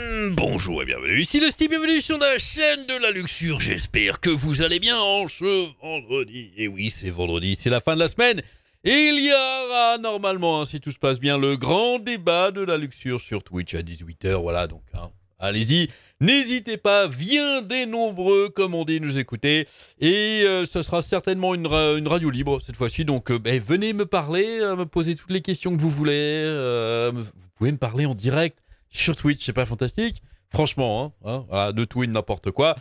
Hmm, bonjour et bienvenue, ici le Steve, bienvenue sur la chaîne de la luxure, j'espère que vous allez bien en ce vendredi, et oui c'est vendredi, c'est la fin de la semaine, il y aura normalement, hein, si tout se passe bien, le grand débat de la luxure sur Twitch à 18h, voilà donc hein, allez-y, n'hésitez pas, viens des nombreux comme on dit nous écouter, et euh, ce sera certainement une, radio libre cette fois-ci, donc euh, ben, venez me parler, euh, me poser toutes les questions que vous voulez, vous pouvez me parler en direct, sur Twitch, c'est pas fantastique Franchement, hein, hein de tout n'importe quoi.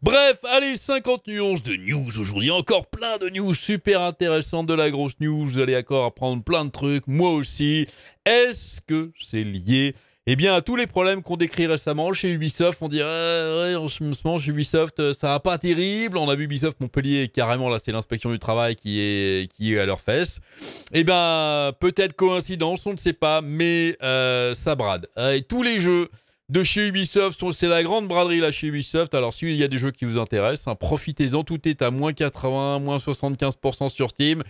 Bref, allez, 50 nuances de news aujourd'hui. Encore plein de news super intéressantes, de la grosse news. Vous allez encore apprendre plein de trucs, moi aussi. Est-ce que c'est lié eh bien, à tous les problèmes qu'on décrit récemment chez Ubisoft, on dirait en ce moment chez Ubisoft, euh, ça va pas terrible. On a vu Ubisoft Montpellier carrément là, c'est l'inspection du travail qui est qui est à leurs fesses. Eh bien, peut-être coïncidence, on ne sait pas, mais euh, ça brade. Euh, et tous les jeux de chez Ubisoft, c'est la grande braderie là chez Ubisoft. Alors, s'il y a des jeux qui vous intéressent, hein, profitez-en. Tout est à moins 80, moins 75% sur Steam.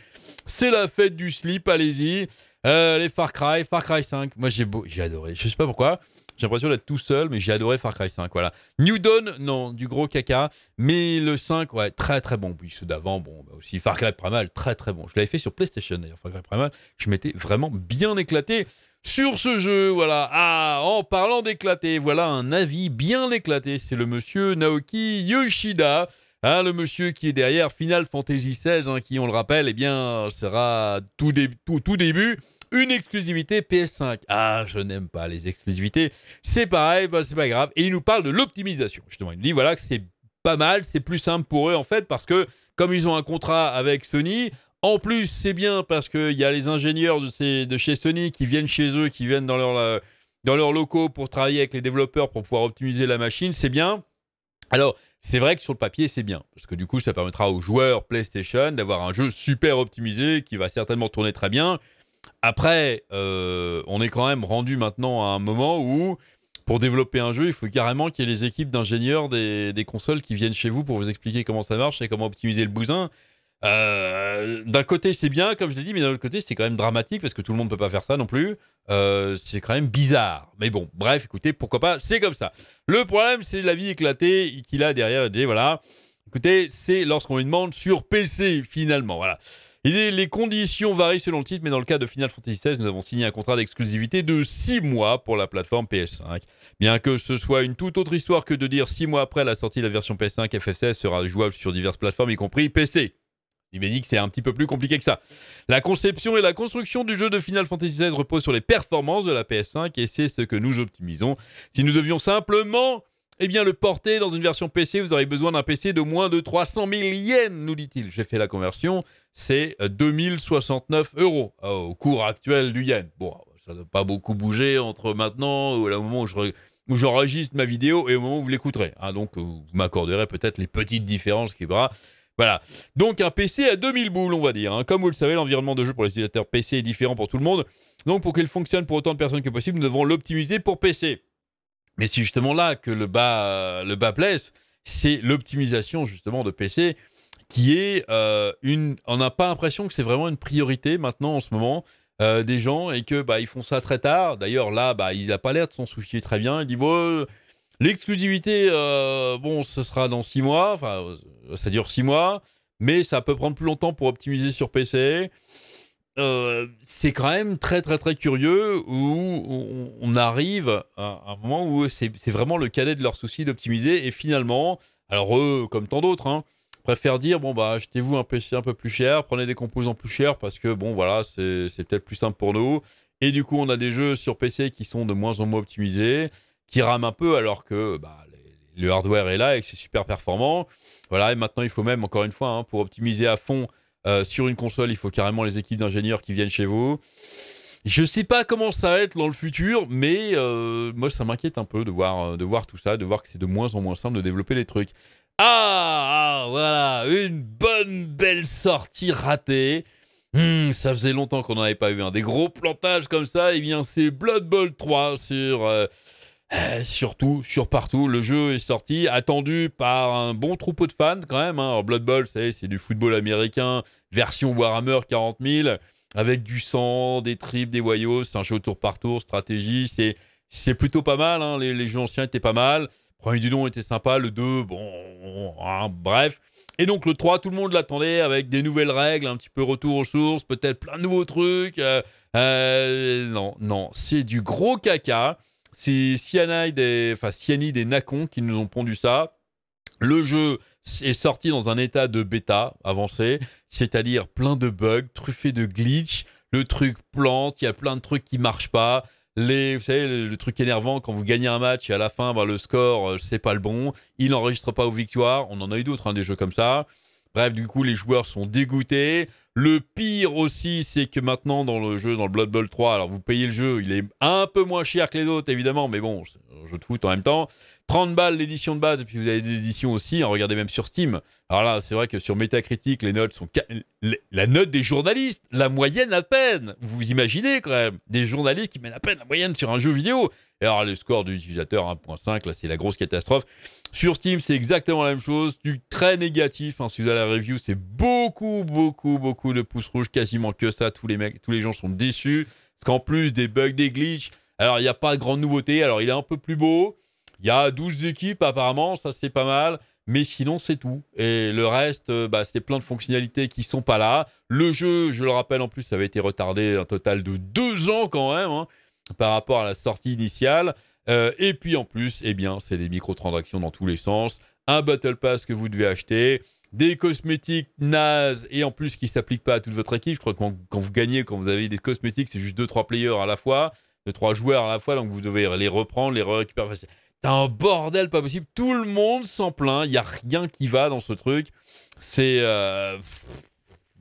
C'est la fête du slip, allez-y. Euh, les Far Cry, Far Cry 5. Moi, j'ai beau... adoré. Je sais pas pourquoi. J'ai l'impression d'être tout seul, mais j'ai adoré Far Cry 5. Voilà. New Dawn, non, du gros caca. Mais le 5, ouais, très très bon. Puis ceux d'avant, bon, bah aussi. Far Cry Primal, très très bon. Je l'avais fait sur PlayStation d'ailleurs, Far Cry Primal. Je m'étais vraiment bien éclaté sur ce jeu. Voilà. Ah, en parlant d'éclaté, voilà un avis bien éclaté. C'est le monsieur Naoki Yoshida. Ah, le monsieur qui est derrière Final Fantasy XVI, hein, qui, on le rappelle, eh bien, sera tout, tout, début une exclusivité PS5. Ah, je n'aime pas les exclusivités. C'est pareil, bah, c'est pas grave. Et il nous parle de l'optimisation. Justement, il nous dit voilà que c'est pas mal, c'est plus simple pour eux en fait, parce que comme ils ont un contrat avec Sony, en plus, c'est bien parce qu'il y a les ingénieurs de, chez Sony qui viennent chez eux, qui viennent dans, leur, euh, dans leurs locaux pour travailler avec les développeurs pour pouvoir optimiser la machine. C'est bien. Alors, c'est vrai que sur le papier, c'est bien, parce que du coup, ça permettra aux joueurs PlayStation d'avoir un jeu super optimisé qui va certainement tourner très bien. Après, euh, on est quand même rendu maintenant à un moment où, pour développer un jeu, il faut carrément qu'il y ait les équipes d'ingénieurs des, des, consoles qui viennent chez vous pour vous expliquer comment ça marche et comment optimiser le bousin. Euh, d'un côté, c'est bien, comme je l'ai dit, mais d'un autre côté, c'est quand même dramatique parce que tout le monde ne peut pas faire ça non plus. Euh, c'est quand même bizarre. Mais bon, bref, écoutez, pourquoi pas, c'est comme ça. Le problème, c'est la vie éclatée qu'il a derrière. dit voilà. Écoutez, c'est lorsqu'on lui demande sur PC, finalement. Voilà. les conditions varient selon le titre, mais dans le cas de Final Fantasy XVI, nous avons signé un contrat d'exclusivité de 6 mois pour la plateforme PS5. Bien que ce soit une toute autre histoire que de dire 6 mois après la sortie de la version PS5, ff sera jouable sur diverses plateformes, y compris PC. Il m'a dit que c'est un petit peu plus compliqué que ça. La conception et la construction du jeu de Final Fantasy XVI repose sur les performances de la PS5 et c'est ce que nous optimisons. Si nous devions simplement eh bien, le porter dans une version PC, vous aurez besoin d'un PC de moins de 300 000 yens, nous dit-il. J'ai fait la conversion, c'est 2069 euros euh, au cours actuel du yen. Bon, ça n'a pas beaucoup bougé entre maintenant ou le moment où je, où j'enregistre ma vidéo et au moment où vous l'écouterez. Hein. donc, euh, vous m'accorderez peut-être les petites différences qu'il y aura voilà. Donc un PC à 2000 boules, on va dire. Hein. Comme vous le savez, l'environnement de jeu pour les utilisateurs PC est différent pour tout le monde. Donc pour qu'il fonctionne pour autant de personnes que possible, nous devons l'optimiser pour PC. Mais c'est justement là que le bas, le bas c'est l'optimisation justement de PC qui est euh, une... On n'a pas l'impression que c'est vraiment une priorité maintenant en ce moment. Euh, des gens et que bah ils font ça très tard. D'ailleurs là bah il a pas l'air de s'en soucier très bien. Il dit bon, L'exclusivité, euh, bon, ce sera dans six mois, enfin, euh, ça dure six mois, mais ça peut prendre plus longtemps pour optimiser sur PC. Euh, c'est quand même très très très curieux où on arrive à un moment où c'est vraiment le cadet de leur souci d'optimiser et finalement, alors eux, comme tant d'autres, hein, préfèrent dire bon bah achetez-vous un PC un peu plus cher, prenez des composants plus chers parce que bon voilà, c'est peut-être plus simple pour nous. Et du coup, on a des jeux sur PC qui sont de moins en moins optimisés qui rame un peu alors que bah, le hardware est là et que c'est super performant. Voilà, et maintenant il faut même, encore une fois, hein, pour optimiser à fond euh, sur une console, il faut carrément les équipes d'ingénieurs qui viennent chez vous. Je sais pas comment ça va être dans le futur, mais euh, moi ça m'inquiète un peu de voir, euh, de voir tout ça, de voir que c'est de moins en moins simple de développer les trucs. Ah, ah voilà, une bonne belle sortie ratée. Hmm, ça faisait longtemps qu'on n'en avait pas eu un. Des gros plantages comme ça, et eh bien c'est Blood Bowl 3 sur euh, surtout, sur partout, le jeu est sorti, attendu par un bon troupeau de fans quand même. Alors hein. Blood Bowl, c'est du football américain, version Warhammer 40 000, avec du sang, des tripes, des voyous, c'est un jeu tour par tour, stratégie, c'est plutôt pas mal. Hein. Les, jeux anciens étaient pas mal. premier du nom était sympa, le 2, bon, hein, bref. Et donc le 3, tout le monde l'attendait avec des nouvelles règles, un petit peu retour aux sources, peut-être plein de nouveaux trucs. Euh, euh, non, non, c'est du gros caca c'est Cyanide et, enfin, Nacon qui nous ont pondu ça. Le jeu est sorti dans un état de bêta avancé, c'est-à-dire plein de bugs, truffé de glitch, le truc plante, il y a plein de trucs qui marchent pas. vous savez, le, truc énervant quand vous gagnez un match et à la fin, bah, le score, euh, c'est pas le bon, il n'enregistre pas aux victoires. On en a eu d'autres, hein, des jeux comme ça. Bref, du coup, les joueurs sont dégoûtés. Le pire aussi, c'est que maintenant dans le jeu, dans le Blood Bowl 3, alors vous payez le jeu, il est un peu moins cher que les autres évidemment, mais bon, je te foot en même temps. 30 balles l'édition de base, et puis vous avez des éditions aussi, hein, regardez même sur Steam. Alors là, c'est vrai que sur Metacritic, les notes sont... La note des journalistes, la moyenne à peine. Vous imaginez quand même, des journalistes qui mettent à peine la moyenne sur un jeu vidéo alors, le score d'utilisateur utilisateur 1.5, là, c'est la grosse catastrophe. Sur Steam, c'est exactement la même chose, du très négatif. Hein. si vous avez la review, c'est beaucoup, beaucoup, beaucoup de pouces rouges, quasiment que ça. Tous les, mecs, tous les gens sont déçus. Parce qu'en plus des bugs, des glitches, alors il n'y a pas de grande nouveauté. Alors il est un peu plus beau. Il y a 12 équipes apparemment, ça c'est pas mal. Mais sinon, c'est tout. Et le reste, euh, bah, c'est plein de fonctionnalités qui sont pas là. Le jeu, je le rappelle en plus, ça avait été retardé un total de deux ans quand même. Hein par rapport à la sortie initiale. Euh, et puis en plus, eh bien, c'est des micro-transactions dans tous les sens. Un Battle Pass que vous devez acheter, des cosmétiques nazes et en plus qui ne s'appliquent pas à toute votre équipe. Je crois que quand, vous gagnez, quand vous avez des cosmétiques, c'est juste 2-3 players à la fois, 2-3 joueurs à la fois, donc vous devez les reprendre, les récupérer. c'est un bordel pas possible. Tout le monde s'en plaint. Il n'y a rien qui va dans ce truc. C'est. Euh,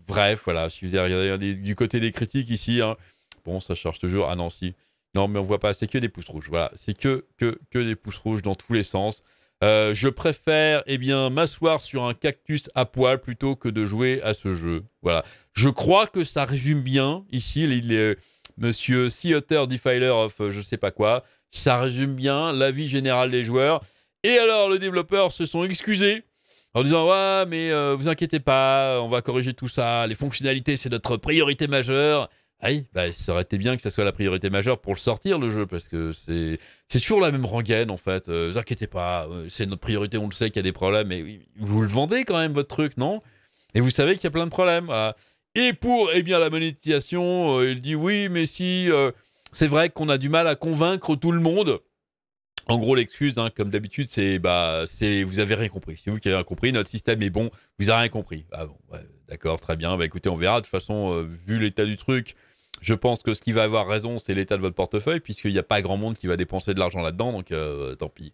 bref, voilà. Si vous regardez du côté des critiques ici, hein. bon, ça charge toujours. à ah Nancy. Non, mais on voit pas. C'est que des pouces rouges. Voilà, c'est que, que, des pouces rouges dans tous les sens. Euh, je préfère eh bien m'asseoir sur un cactus à poil plutôt que de jouer à ce jeu. Voilà. Je crois que ça résume bien ici les, les Monsieur Seater Defiler of euh, je sais pas quoi. Ça résume bien l'avis général des joueurs. Et alors les développeurs se sont excusés en disant ouais mais euh, vous inquiétez pas, on va corriger tout ça. Les fonctionnalités c'est notre priorité majeure. Aïe, ah bah, ça aurait été bien que ça soit la priorité majeure pour le sortir, le jeu, parce que c'est c'est toujours la même rengaine, en fait. Ne euh, vous inquiétez pas, euh, c'est notre priorité, on le sait qu'il y a des problèmes, mais vous le vendez quand même, votre truc, non Et vous savez qu'il y a plein de problèmes. Ah. Et pour eh bien, la monétisation, euh, il dit oui, mais si c'est vrai qu'on a du mal à convaincre tout le monde. En gros, l'excuse, hein, comme d'habitude, c'est bah, c'est vous avez rien compris. C'est vous qui avez rien compris. Notre système est bon. Vous avez rien compris. Ah bon, d'accord, très bien. Bah écoutez, on verra. De toute façon, vu l'état du truc, je pense que ce qui va avoir raison, c'est l'état de votre portefeuille, puisqu'il n'y a pas grand monde qui va dépenser de l'argent là-dedans, donc euh, tant pis.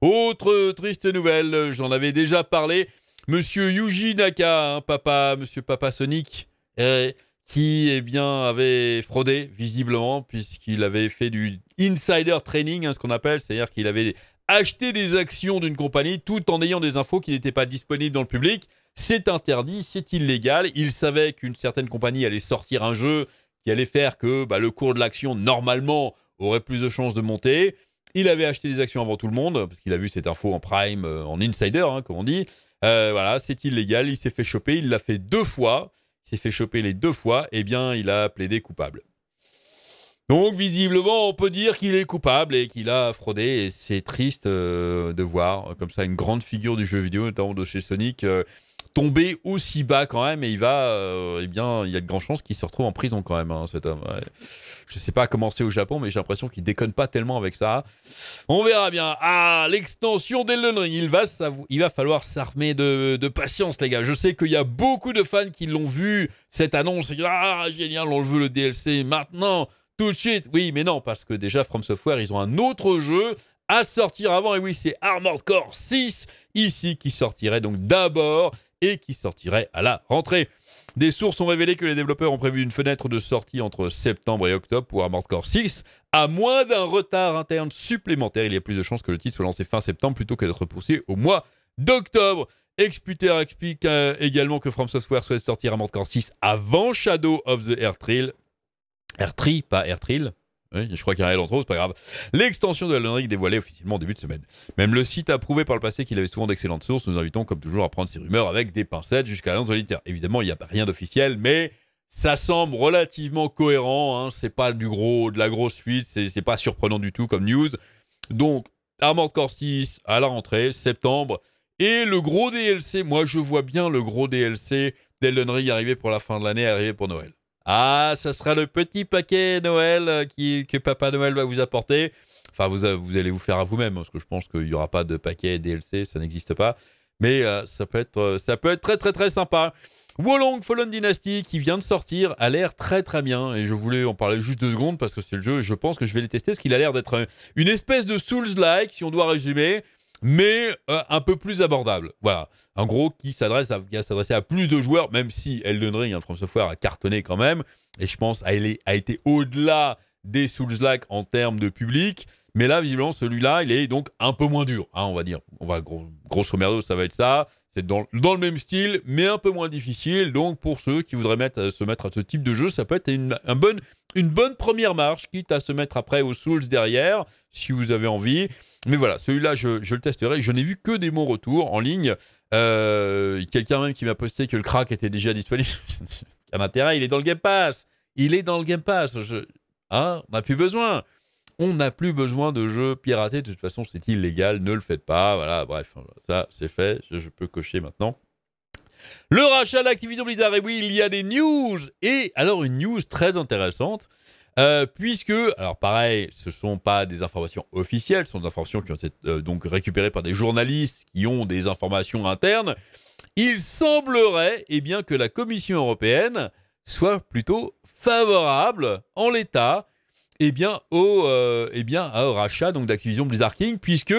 Autre triste nouvelle, j'en avais déjà parlé, Monsieur Yuji Naka, hein, papa, Monsieur Papa Sonic, euh, qui eh bien avait fraudé visiblement, puisqu'il avait fait du insider training hein, ce qu'on appelle, c'est-à-dire qu'il avait acheté des actions d'une compagnie tout en ayant des infos qui n'étaient pas disponibles dans le public. C'est interdit, c'est illégal. Il savait qu'une certaine compagnie allait sortir un jeu allait faire que bah, le cours de l'action, normalement, aurait plus de chances de monter. Il avait acheté des actions avant tout le monde, parce qu'il a vu cette info en prime, euh, en insider, hein, comme on dit. Euh, voilà, c'est illégal, il s'est fait choper, il l'a fait deux fois, il s'est fait choper les deux fois, et eh bien il a plaidé coupable. Donc visiblement, on peut dire qu'il est coupable et qu'il a fraudé, et c'est triste euh, de voir comme ça une grande figure du jeu vidéo, notamment de chez Sonic, tomber aussi bas quand même et il va, euh, eh bien, il y a de grandes chances qu'il se retrouve en prison quand même, hein, cet homme. je Je sais pas comment c'est au Japon, mais j'ai l'impression qu'il déconne pas tellement avec ça. On verra bien. Ah, l'extension des Ring, il va, il va falloir s'armer de, de, patience, les gars. Je sais qu'il y a beaucoup de fans qui l'ont vu, cette annonce. Ah, génial, on le veut le DLC maintenant tout de suite. Oui, mais non, parce que déjà, From Software, ils ont un autre jeu à sortir avant. Et oui, c'est Armored Core 6 ici qui sortirait donc d'abord et qui sortirait à la rentrée. Des sources ont révélé que les développeurs ont prévu une fenêtre de sortie entre septembre et octobre pour Armored Core 6. À moins d'un retard interne supplémentaire, il y a plus de chances que le titre soit lancé fin septembre plutôt que d'être poussé au mois d'octobre. Exputer explique euh, également que From Software souhaite sortir Armored Core 6 avant Shadow of the Air Trail. Air pas Air je crois qu'il y a rien d'entre c'est pas grave. L'extension de Elden Ring dévoilée officiellement au début de semaine. Même le site a prouvé par le passé qu'il avait souvent d'excellentes sources. Nous invitons, comme toujours, à prendre ces rumeurs avec des pincettes jusqu'à l'annonce Évidemment, il n'y a pas rien d'officiel, mais ça semble relativement cohérent. Hein. C'est pas du gros, de la grosse fuite, c'est pas surprenant du tout comme news. Donc, Armored Core à la rentrée, septembre. Et le gros DLC, moi je vois bien le gros DLC d'Elden Ring arriver pour la fin de l'année, arriver pour Noël. Ah, ça sera le petit paquet Noël euh, qui, que Papa Noël va vous apporter. Enfin, vous, euh, vous allez vous faire à vous-même, parce que je pense qu'il n'y aura pas de paquet DLC, ça n'existe pas. Mais euh, ça, peut être, ça peut être très très très sympa. Wolong Fallen Dynasty qui vient de sortir a l'air très très bien et je voulais en parler juste deux secondes parce que c'est le jeu je pense que je vais les tester parce qu'il a l'air d'être une espèce de Souls-like si on doit résumer mais euh, un peu plus abordable. Voilà. En gros, qui s'adresse à, s'adresser à plus de joueurs, même si Elden Ring, hein, From Software, a cartonné quand même. Et je pense a, a été au-delà des Souls-like en termes de public. Mais là, visiblement, celui-là, il est donc un peu moins dur, hein, on va dire. On va gros, grosso ça va être ça. C'est dans, le même style, mais un peu moins difficile. Donc, pour ceux qui voudraient euh, se mettre à ce type de jeu, ça peut être une, bonne, première marche, quitte à se mettre après aux Souls derrière, si vous avez envie. Mais voilà, celui-là, je, le testerai. Je n'ai vu que des bons retours en ligne. Euh, quelqu'un même qui m'a posté que le crack était déjà disponible. Quel intérêt, il est dans le Game Pass. Il est dans le Game Pass. Hein, on n'a plus besoin. On n'a plus besoin de jeux piratés. De toute façon, c'est illégal. Ne le faites pas. Voilà, bref, ça, c'est fait. Je, peux cocher maintenant. Le rachat d'Activision Blizzard, et oui, il y a des news Et alors, une news très intéressante, euh, puisque, alors pareil, ce ne sont pas des informations officielles, ce sont des informations qui ont été euh, donc récupérées par des journalistes qui ont des informations internes. Il semblerait et eh bien, que la Commission européenne soit plutôt favorable en l'état eh bien, au, euh, eh bien, au rachat d'Activision Blizzard King, puisque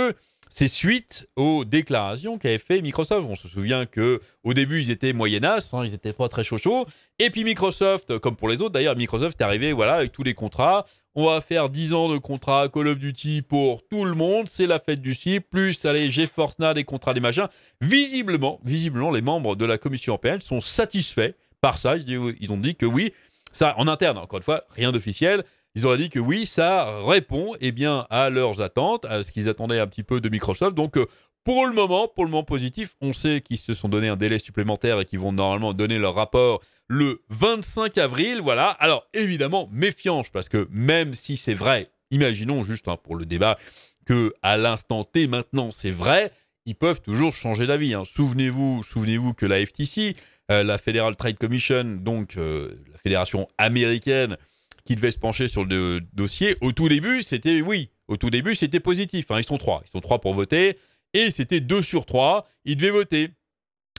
c'est suite aux déclarations qu'avait fait Microsoft. On se souvient que au début, ils étaient moyennasses hein, ils n'étaient pas très chauds. Et puis Microsoft, comme pour les autres d'ailleurs, Microsoft est arrivé voilà, avec tous les contrats. On va faire 10 ans de contrat Call of Duty pour tout le monde, c'est la fête du ciel, plus allez, GeForce Now, des contrats, des machins. Visiblement, visiblement, les membres de la Commission européenne sont satisfaits par ça. Ils ont dit que oui, ça en interne, encore une fois, rien d'officiel ils auraient dit que oui, ça répond eh bien, à leurs attentes, à ce qu'ils attendaient un petit peu de Microsoft. Donc, euh, pour le moment, pour le moment positif, on sait qu'ils se sont donné un délai supplémentaire et qu'ils vont normalement donner leur rapport le 25 avril. Voilà. Alors, évidemment, méfiance, parce que même si c'est vrai, imaginons juste hein, pour le débat que à l'instant T maintenant c'est vrai, ils peuvent toujours changer d'avis. Hein. Souvenez-vous, souvenez-vous que la FTC, euh, la Federal Trade Commission, donc euh, la fédération américaine qui devait se pencher sur le dossier, au tout début, c'était oui, au tout début, c'était positif. Hein. ils sont trois. Ils sont trois pour voter. Et c'était deux sur trois. Ils devaient voter.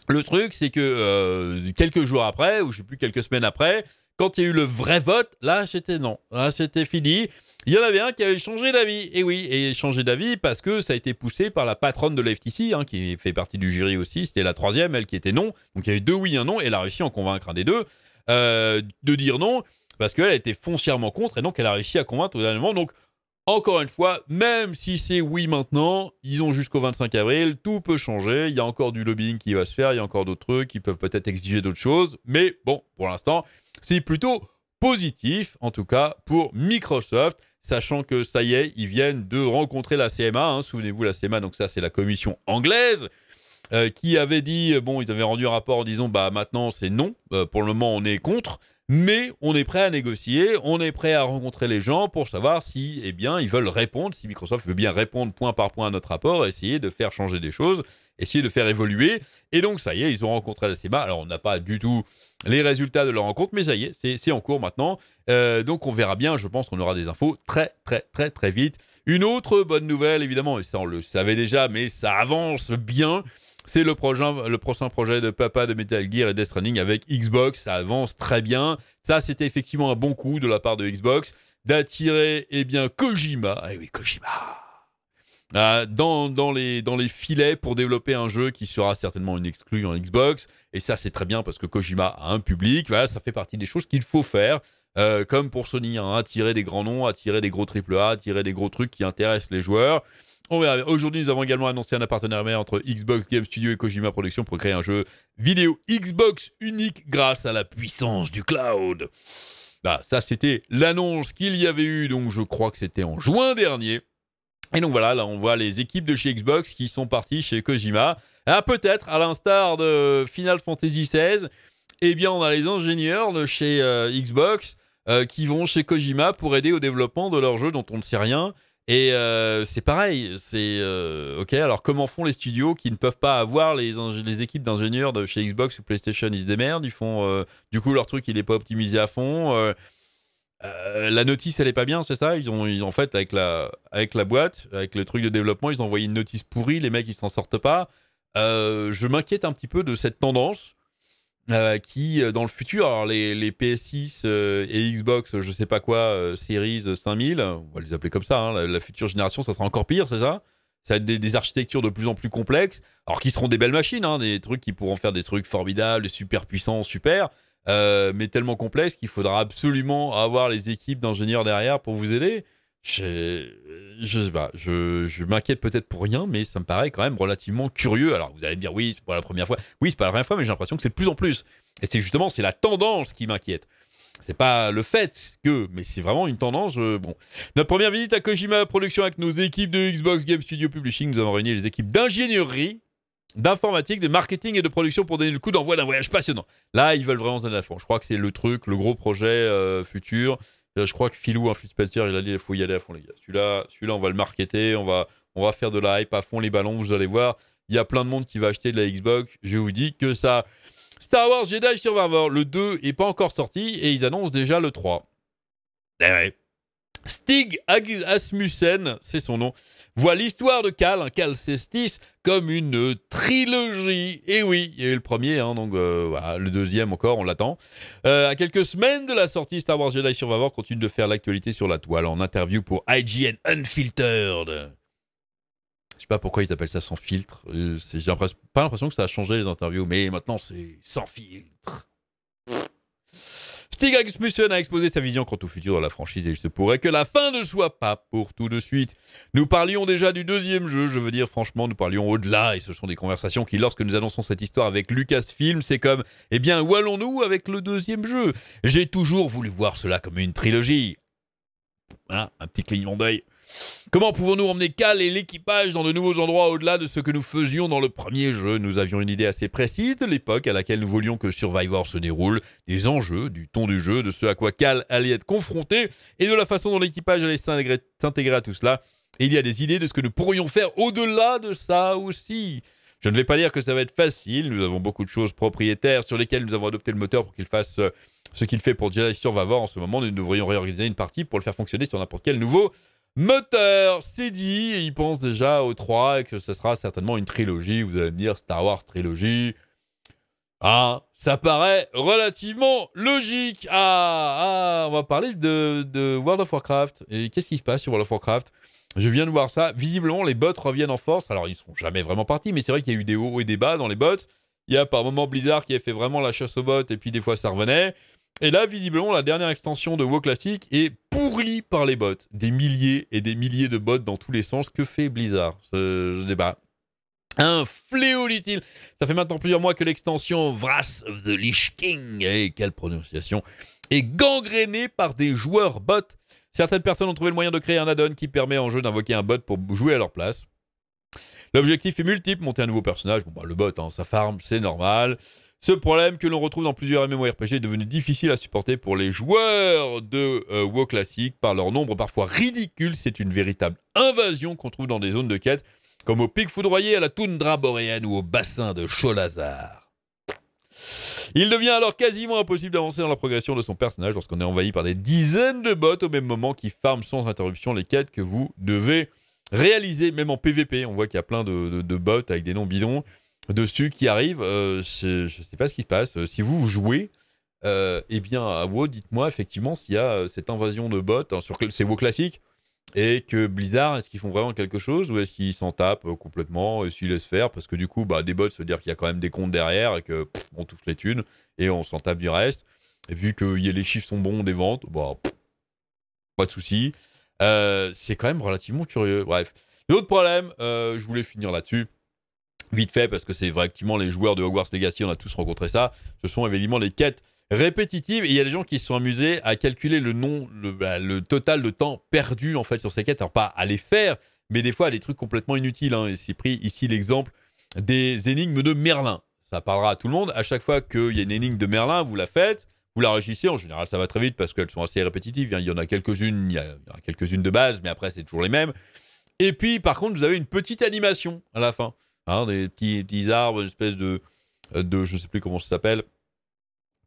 Le truc, c'est que euh, quelques jours après, ou je sais plus, quelques semaines après, quand il y a eu le vrai vote, là, c'était non. Là, c'était fini. Il y en avait un qui avait changé d'avis. Et oui, et changé d'avis parce que ça a été poussé par la patronne de l'FTC, hein, qui fait partie du jury aussi. C'était la troisième, elle qui était non. Donc il y avait deux oui, un non. Et elle a réussi à en convaincre un des deux euh, de dire non parce qu'elle était foncièrement contre et donc elle a réussi à convaincre au dernier Donc, encore une fois, même si c'est oui maintenant, ils ont jusqu'au 25 avril, tout peut changer. Il y a encore du lobbying qui va se faire, il y a encore d'autres trucs, qui peuvent peut-être exiger d'autres choses. Mais bon, pour l'instant, c'est plutôt positif, en tout cas pour Microsoft, sachant que ça y est, ils viennent de rencontrer la CMA. Hein. Souvenez-vous, la CMA, donc ça, c'est la commission anglaise. Euh, qui avait dit, bon, ils avaient rendu un rapport en disant, bah maintenant c'est non, euh, pour le moment on est contre mais on est prêt à négocier, on est prêt à rencontrer les gens pour savoir si, eh bien, ils veulent répondre, si Microsoft veut bien répondre point par point à notre rapport, essayer de faire changer des choses, essayer de faire évoluer. Et donc, ça y est, ils ont rencontré la CEMA. Alors, on n'a pas du tout les résultats de leur rencontre, mais ça y est, c'est en cours maintenant. Euh, donc, on verra bien. Je pense qu'on aura des infos très, très, très, très vite. Une autre bonne nouvelle, évidemment, et ça, on le savait déjà, mais ça avance bien. C'est le, prochain, projet de Papa de Metal Gear et Death Stranding avec Xbox. Ça avance très bien. Ça, c'était effectivement un bon coup de la part de Xbox d'attirer eh bien Kojima. Eh oui, Kojima. Ah, dans, les, filets pour développer un jeu qui sera certainement une exclue en Xbox. Et ça, c'est très bien parce que Kojima a un public. ça fait partie des choses qu'il faut faire. Euh, comme pour Sony, hein, attirer des grands noms, attirer des gros AAA, attirer des gros trucs qui intéressent les joueurs. Oh, euh, aujourd'hui, nous avons également annoncé un partenariat entre Xbox Game Studio et Kojima Productions pour créer un jeu vidéo Xbox unique grâce à la puissance du cloud. Bah, ça, c'était l'annonce qu'il y avait eu, donc je crois que c'était en juin dernier. Et donc voilà, là, on voit les équipes de chez Xbox qui sont parties chez Kojima. Ah, peut-être, à l'instar de Final Fantasy XVI, eh bien, on a les ingénieurs de chez euh, Xbox euh, qui vont chez Kojima pour aider au développement de leur jeu dont on ne sait rien. Et euh, c'est pareil, c'est euh, ok. Alors comment font les studios qui ne peuvent pas avoir les, les équipes d'ingénieurs de chez Xbox ou PlayStation Ils se démerdent, ils font euh, du coup leur truc, il n'est pas optimisé à fond. la notice, elle est pas bien, c'est ça ils ont, ils, En fait, avec la, avec la boîte, avec le truc de développement, ils ont envoyé une notice pourrie. Les mecs, ils s'en sortent pas. je m'inquiète un petit peu de cette tendance euh, qui, euh, dans le futur, alors les, PS6 euh, et Xbox, je sais pas quoi, Series 5000, on va les appeler comme ça, hein, la, future génération, ça sera encore pire, c'est ça Ça va être des, architectures de plus en plus complexes, alors qui seront des belles machines, hein, des trucs qui pourront faire des trucs formidables, super puissants, super, mais tellement complexes qu'il faudra absolument avoir les équipes d'ingénieurs derrière pour vous aider je sais pas, je, m'inquiète peut-être pour rien, mais ça me paraît quand même relativement curieux. Alors vous allez me dire, oui, c'est pas la première fois. Oui, c'est pas la première fois, mais j'ai l'impression que c'est de plus en plus. Et c'est justement, c'est la tendance qui m'inquiète. C'est pas le fait que, mais c'est vraiment une tendance. Euh, bon, notre première visite à Kojima Production avec nos équipes de Xbox Game Studio Publishing, nous avons réuni les équipes d'ingénierie, d'informatique, de marketing et de production pour donner le coup d'envoi d'un voyage passionnant. Là, ils veulent vraiment se donner la fond. Je crois que c'est le truc, le gros projet euh, futur. Euh, je crois que Philou, un Spencer, il a dit il faut y aller à fond, les gars. Celui-là, on va le marketer, on va, on va faire de la hype à fond, les ballons, vous allez voir. Il y a plein de monde qui va acheter de la Xbox. Je vous dis que ça. Star Wars Jedi Survivor, le 2 est pas encore sorti et ils annoncent déjà le 3. Stig Asmussen, c'est son nom, voit l'histoire de Cal, un Cal comme une trilogie. Et oui, il y a eu le premier, hein, donc euh, le deuxième encore, on l'attend. Euh, à quelques semaines de la sortie, Star Wars Jedi Survivor continue de faire l'actualité sur la toile en interview pour IGN Unfiltered. Je sais pas pourquoi ils appellent ça sans filtre. Euh, j'ai pas l'impression que ça a changé les interviews, mais maintenant c'est sans filtre. Stig a exposé sa vision quant au futur de la franchise, et il se pourrait que la fin ne soit pas pour tout de suite. Nous parlions déjà du deuxième jeu, je veux dire franchement, nous parlions au-delà, et ce sont des conversations qui, lorsque nous annonçons cette histoire avec Lucasfilm, c'est comme, eh bien, où allons-nous avec le deuxième jeu J'ai toujours voulu voir cela comme une trilogie. Hein, un petit clignement d'œil. Comment pouvons-nous emmener Cal et l'équipage dans de nouveaux endroits au-delà de ce que nous faisions dans le premier jeu Nous avions une idée assez précise de l'époque à laquelle nous voulions que Survivor se déroule, des enjeux, du ton du jeu, de ce à quoi Cal allait être confronté et de la façon dont l'équipage allait s'intégrer à tout cela. il y a des idées de ce que nous pourrions faire au-delà de ça aussi. Je ne vais pas dire que ça va être facile, nous avons beaucoup de choses propriétaires sur lesquelles nous avons adopté le moteur pour qu'il fasse euh, ce qu'il fait pour Jedi Survivor en ce moment. Nous devrions réorganiser une partie pour le faire fonctionner sur n'importe quel nouveau moteur, c'est dit. il pense déjà aux 3 et que ce sera certainement une trilogie. Vous allez me dire Star Wars trilogie. Ah, ça paraît relativement logique. Ah, ah on va parler de, World of Warcraft. Et qu'est-ce qui se passe sur World of Warcraft je viens de voir ça. Visiblement, les bots reviennent en force. Alors, ils sont jamais vraiment partis, mais c'est vrai qu'il y a eu des hauts et des bas dans les bots. Il y a par moments Blizzard qui a fait vraiment la chasse aux bots, et puis des fois ça revenait. Et là, visiblement, la dernière extension de WoW Classic est pourrie par les bots. Des milliers et des milliers de bots dans tous les sens. Que fait Blizzard ce débat un fléau, dit-il. Ça fait maintenant plusieurs mois que l'extension Wrath of the Lich King, et quelle prononciation, est gangrénée par des joueurs bots. Certaines personnes ont trouvé le moyen de créer un add-on qui permet en jeu d'invoquer un bot pour jouer à leur place. L'objectif est multiple, monter un nouveau personnage, bon bah le bot, sa hein, ça farm, c'est normal. Ce problème que l'on retrouve dans plusieurs MMORPG est devenu difficile à supporter pour les joueurs de euh, WoW classique par leur nombre parfois ridicule. C'est une véritable invasion qu'on trouve dans des zones de quête, comme au pic foudroyé, à la toundra boréenne ou au bassin de Cholazar. Il devient alors quasiment impossible d'avancer dans la progression de son personnage lorsqu'on est envahi par des dizaines de bots au même moment qui farment sans interruption les quêtes que vous devez réaliser, même en PvP. On voit qu'il y a plein de bots avec des noms bidons dessus qui arrive. Euh, je ne sais pas ce qui se passe. Si vous, jouez, euh, eh bien, à WoW, dites-moi effectivement s'il y a euh, cette invasion de bots hein, sur ces WoW classiques et que Blizzard, est-ce qu'ils font vraiment quelque chose ou est-ce qu'ils s'en tapent complètement et s'ils laissent faire parce que du coup, bah, des bots, ça veut dire qu'il y a quand même des comptes derrière et que touche les thunes et on s'en tape du reste. vu que les chiffres sont bons des ventes, bah, pas de souci. c'est quand même relativement curieux. Bref. L'autre problème, je voulais finir là-dessus vite fait, parce que c'est vrai, effectivement, les joueurs de Hogwarts Legacy, on a tous rencontré ça, ce sont évidemment les quêtes répétitives. Et il y a des gens qui se sont amusés à calculer le, nom, le, bah, total de temps perdu, en fait, sur ces quêtes. Alors, pas à les faire, mais des fois, à des trucs complètement inutiles. Hein. Et c'est pris ici l'exemple des énigmes de Merlin. Ça parlera à tout le monde. À chaque fois qu'il y a une énigme de Merlin, vous la faites, vous la réussissez. En général, ça va très vite parce qu'elles sont assez répétitives. Il y en a quelques-unes, il y en a quelques-unes de base, mais après, c'est toujours les mêmes. Et puis, par contre, vous avez une petite animation à la fin. Hein, des petits, petits, arbres, une espèce de, je ne sais plus comment ça s'appelle,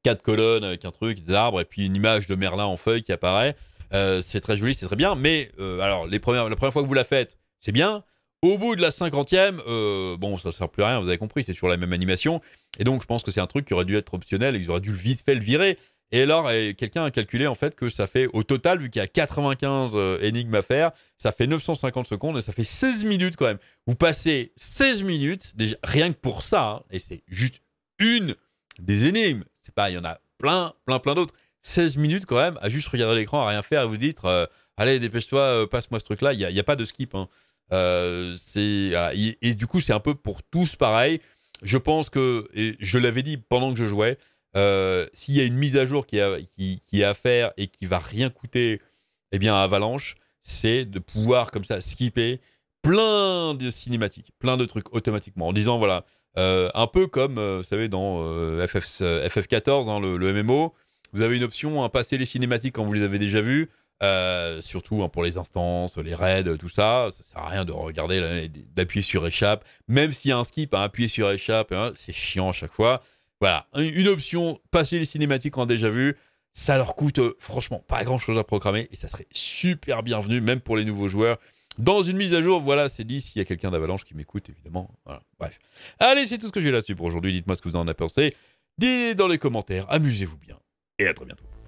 quatre colonnes avec un truc, des arbres, et puis une image de Merlin en feuille qui apparaît. Euh, c'est très joli, c'est très bien, mais euh, alors les premières, la première fois que vous la faites, c'est bien. Au bout de la cinquantième, euh, bon, ça ne sert plus à rien, vous avez compris, c'est toujours la même animation. Et donc, je pense que c'est un truc qui aurait dû être optionnel, et ils auraient dû vite fait le virer. Et alors, quelqu'un a calculé en fait que ça fait au total, vu qu'il y a 95 euh, énigmes à faire, ça fait 950 secondes et ça fait 16 minutes quand même. Vous passez 16 minutes, déjà, rien que pour ça, hein, et c'est juste une des énigmes. C'est pas, il y en a plein, plein, plein d'autres. 16 minutes quand même à juste regarder l'écran, à rien faire, et vous dire euh, « Allez, dépêche-toi, euh, passe-moi ce truc-là. Il n'y a, pas de skip. Hein. Ah, et du coup, c'est un peu pour tous pareil. Je pense que, et je l'avais dit pendant que je jouais, euh, s'il y a une mise à jour qui, qui, est à faire et qui va rien coûter, eh bien, à Avalanche, c'est de pouvoir comme ça skipper plein de cinématiques, plein de trucs automatiquement, en disant voilà, euh, un peu comme, euh, vous savez, dans FF, 14 hein, le, MMO, vous avez une option, à passer les cinématiques quand vous les avez déjà vues, surtout hein, pour les instances, les raids, tout ça. Ça sert à rien de regarder, d'appuyer sur échappe. Même s'il y a un skip, hein, appuyer sur échappe, c'est chiant à chaque fois. Voilà, une option, passer les cinématiques a déjà vu, ça leur coûte euh, franchement pas grand chose à programmer et ça serait super bienvenu, même pour les nouveaux joueurs. Dans une mise à jour, voilà, c'est dit. S'il y a quelqu'un d'Avalanche qui m'écoute, évidemment. bref. Allez, c'est tout ce que j'ai là-dessus pour aujourd'hui. Dites-moi ce que vous en avez pensé. Dites dans les commentaires. Amusez-vous bien. Et à très bientôt.